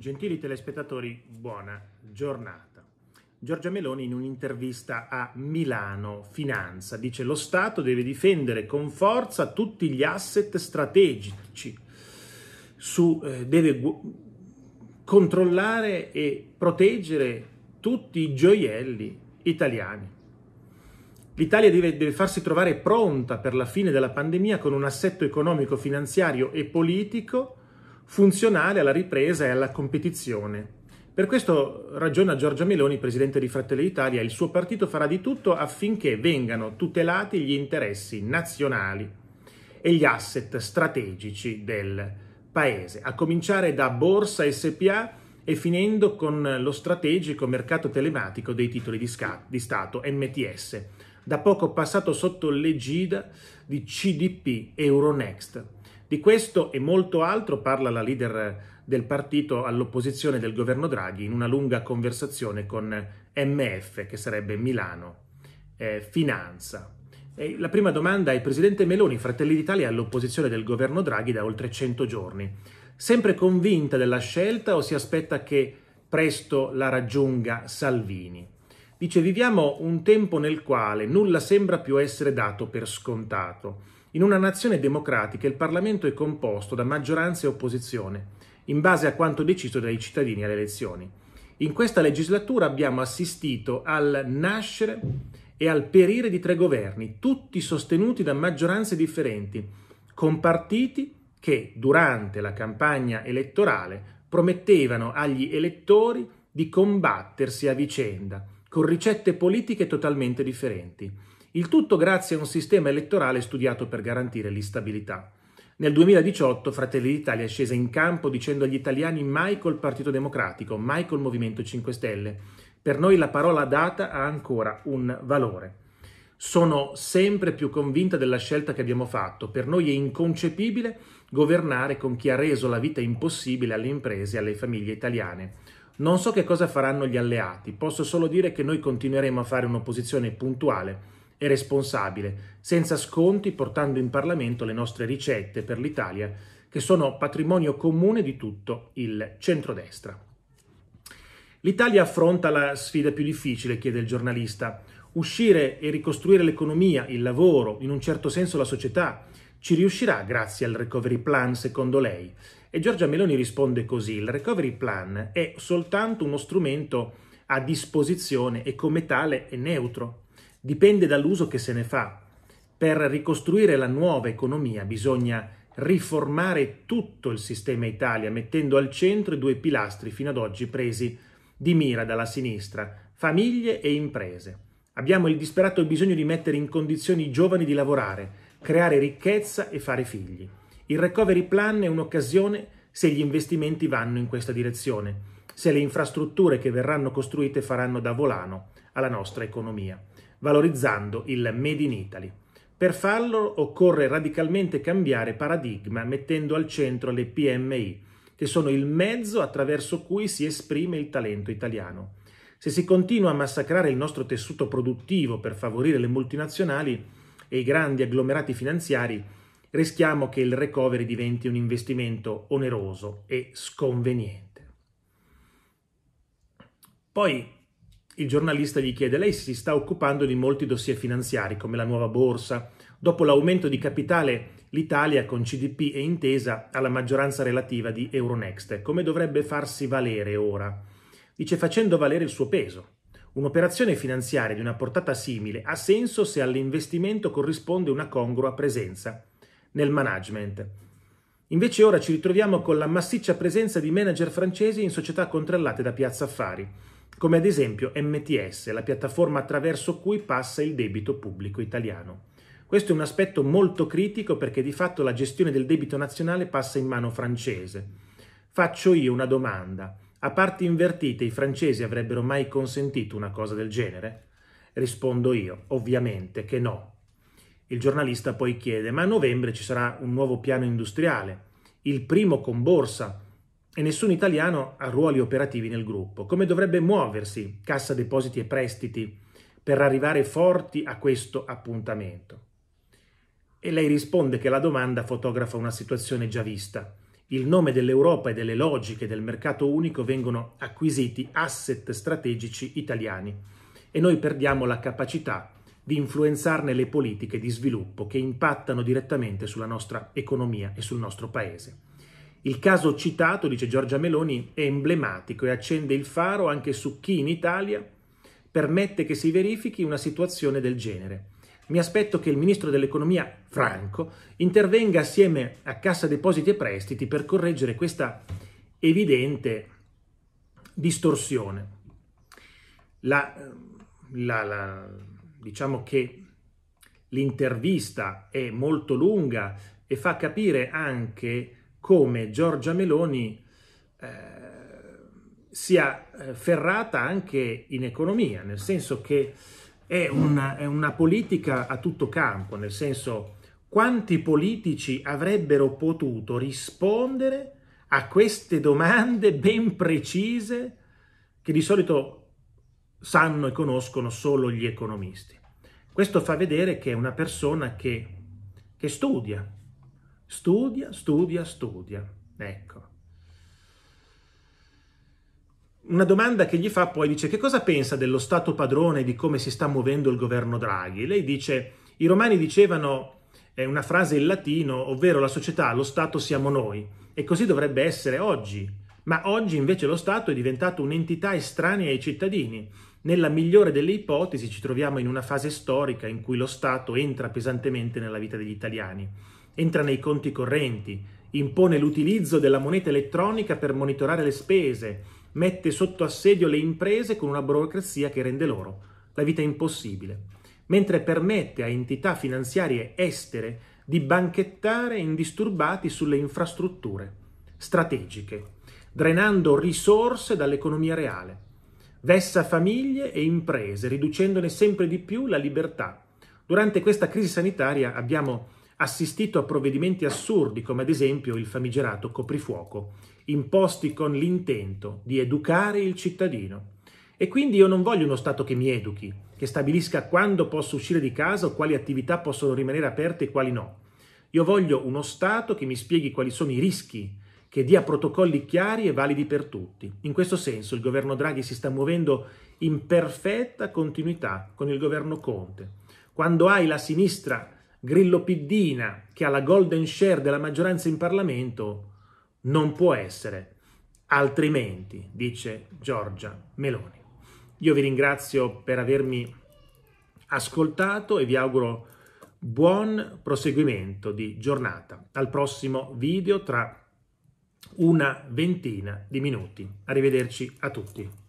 Gentili telespettatori, buona giornata. Giorgia Meloni in un'intervista a Milano Finanza dice lo Stato deve difendere con forza tutti gli asset strategici, su, eh, deve controllare e proteggere tutti i gioielli italiani. L'Italia deve, deve farsi trovare pronta per la fine della pandemia con un assetto economico, finanziario e politico funzionale alla ripresa e alla competizione. Per questo ragiona Giorgia Meloni, presidente di Fratelli d'Italia, il suo partito farà di tutto affinché vengano tutelati gli interessi nazionali e gli asset strategici del paese, a cominciare da Borsa SPA e finendo con lo strategico mercato telematico dei titoli di, sca- di Stato, MTS, da poco passato sotto l'egida di CDP Euronext. Di questo e molto altro parla la leader del partito all'opposizione del governo Draghi in una lunga conversazione con MF, che sarebbe Milano eh, Finanza. E la prima domanda è Presidente Meloni, Fratelli d'Italia all'opposizione del governo Draghi da oltre 100 giorni. Sempre convinta della scelta o si aspetta che presto la raggiunga Salvini? Dice viviamo un tempo nel quale nulla sembra più essere dato per scontato in una nazione democratica il Parlamento è composto da maggioranza e opposizione, in base a quanto deciso dai cittadini alle elezioni. In questa legislatura abbiamo assistito al nascere e al perire di tre governi, tutti sostenuti da maggioranze differenti, con partiti che durante la campagna elettorale promettevano agli elettori di combattersi a vicenda, con ricette politiche totalmente differenti. Il tutto grazie a un sistema elettorale studiato per garantire l'instabilità. Nel 2018 Fratelli d'Italia è scesa in campo dicendo agli italiani mai col Partito Democratico, mai col Movimento 5 Stelle. Per noi la parola data ha ancora un valore. Sono sempre più convinta della scelta che abbiamo fatto. Per noi è inconcepibile governare con chi ha reso la vita impossibile alle imprese e alle famiglie italiane. Non so che cosa faranno gli alleati, posso solo dire che noi continueremo a fare un'opposizione puntuale e responsabile, senza sconti, portando in Parlamento le nostre ricette per l'Italia, che sono patrimonio comune di tutto il centrodestra. L'Italia affronta la sfida più difficile, chiede il giornalista. Uscire e ricostruire l'economia, il lavoro, in un certo senso la società, ci riuscirà grazie al recovery plan secondo lei? E Giorgia Meloni risponde così, il recovery plan è soltanto uno strumento a disposizione e come tale è neutro. Dipende dall'uso che se ne fa. Per ricostruire la nuova economia bisogna riformare tutto il sistema Italia, mettendo al centro i due pilastri fino ad oggi presi di mira dalla sinistra, famiglie e imprese. Abbiamo il disperato bisogno di mettere in condizioni i giovani di lavorare, creare ricchezza e fare figli. Il recovery plan è un'occasione se gli investimenti vanno in questa direzione, se le infrastrutture che verranno costruite faranno da volano alla nostra economia valorizzando il Made in Italy. Per farlo occorre radicalmente cambiare paradigma mettendo al centro le PMI, che sono il mezzo attraverso cui si esprime il talento italiano. Se si continua a massacrare il nostro tessuto produttivo per favorire le multinazionali e i grandi agglomerati finanziari, rischiamo che il recovery diventi un investimento oneroso e sconveniente. Poi il giornalista gli chiede, lei si sta occupando di molti dossier finanziari, come la nuova borsa. Dopo l'aumento di capitale, l'Italia con CDP e intesa alla maggioranza relativa di Euronext. Come dovrebbe farsi valere ora? Dice facendo valere il suo peso. Un'operazione finanziaria di una portata simile ha senso se all'investimento corrisponde una congrua presenza nel management. Invece ora ci ritroviamo con la massiccia presenza di manager francesi in società controllate da Piazza Affari come ad esempio MTS, la piattaforma attraverso cui passa il debito pubblico italiano. Questo è un aspetto molto critico perché di fatto la gestione del debito nazionale passa in mano francese. Faccio io una domanda. A parti invertite i francesi avrebbero mai consentito una cosa del genere? Rispondo io, ovviamente che no. Il giornalista poi chiede, ma a novembre ci sarà un nuovo piano industriale, il primo con borsa, e nessun italiano ha ruoli operativi nel gruppo. Come dovrebbe muoversi Cassa Depositi e Prestiti per arrivare forti a questo appuntamento? E lei risponde che la domanda fotografa una situazione già vista. Il nome dell'Europa e delle logiche del mercato unico vengono acquisiti asset strategici italiani e noi perdiamo la capacità di influenzarne le politiche di sviluppo che impattano direttamente sulla nostra economia e sul nostro paese. Il caso citato, dice Giorgia Meloni, è emblematico e accende il faro anche su chi in Italia permette che si verifichi una situazione del genere. Mi aspetto che il ministro dell'economia Franco intervenga assieme a Cassa Depositi e Prestiti per correggere questa evidente distorsione. La, la, la, diciamo che l'intervista è molto lunga e fa capire anche come Giorgia Meloni eh, sia eh, ferrata anche in economia, nel senso che è una, è una politica a tutto campo, nel senso quanti politici avrebbero potuto rispondere a queste domande ben precise che di solito sanno e conoscono solo gli economisti. Questo fa vedere che è una persona che, che studia, Studia, studia, studia. Ecco. Una domanda che gli fa poi dice che cosa pensa dello Stato padrone di come si sta muovendo il governo Draghi? Lei dice i romani dicevano è eh, una frase in latino, ovvero la società, lo Stato siamo noi, e così dovrebbe essere oggi. Ma oggi invece lo Stato è diventato un'entità estranea ai cittadini. Nella migliore delle ipotesi ci troviamo in una fase storica in cui lo Stato entra pesantemente nella vita degli italiani entra nei conti correnti, impone l'utilizzo della moneta elettronica per monitorare le spese, mette sotto assedio le imprese con una burocrazia che rende loro la vita impossibile, mentre permette a entità finanziarie estere di banchettare indisturbati sulle infrastrutture strategiche, drenando risorse dall'economia reale. Vessa famiglie e imprese, riducendone sempre di più la libertà. Durante questa crisi sanitaria abbiamo assistito a provvedimenti assurdi come ad esempio il famigerato coprifuoco, imposti con l'intento di educare il cittadino. E quindi io non voglio uno Stato che mi educhi, che stabilisca quando posso uscire di casa o quali attività possono rimanere aperte e quali no. Io voglio uno Stato che mi spieghi quali sono i rischi, che dia protocolli chiari e validi per tutti. In questo senso il governo Draghi si sta muovendo in perfetta continuità con il governo Conte. Quando hai la sinistra Grillo Piddina, che ha la golden share della maggioranza in Parlamento, non può essere. Altrimenti, dice Giorgia Meloni. Io vi ringrazio per avermi ascoltato e vi auguro buon proseguimento di giornata. Al prossimo video tra una ventina di minuti. Arrivederci a tutti.